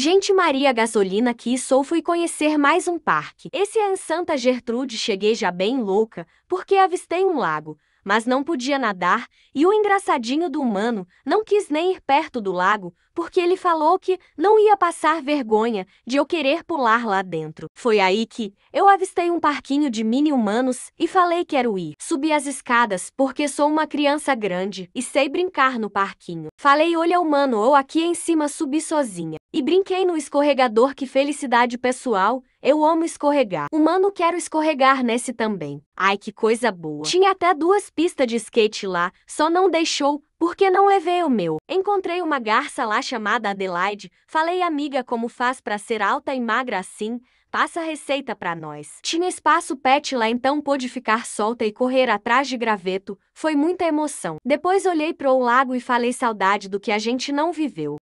Gente Maria Gasolina que sou fui conhecer mais um parque. Esse é em Santa Gertrude cheguei já bem louca, porque avistei um lago, mas não podia nadar, e o engraçadinho do humano não quis nem ir perto do lago, porque ele falou que não ia passar vergonha de eu querer pular lá dentro. Foi aí que eu avistei um parquinho de mini-humanos e falei quero ir. Subi as escadas porque sou uma criança grande e sei brincar no parquinho. Falei olha humano ou aqui em cima subi sozinha. E brinquei no escorregador que felicidade pessoal, eu amo escorregar. Humano quero escorregar nesse também. Ai que coisa boa. Tinha até duas pistas de skate lá, só não deixou, porque não levei o meu. Encontrei uma garça lá chamada Adelaide, falei amiga como faz para ser alta e magra assim, passa receita para nós. Tinha espaço pet lá, então pôde ficar solta e correr atrás de graveto, foi muita emoção. Depois olhei pro lago e falei saudade do que a gente não viveu.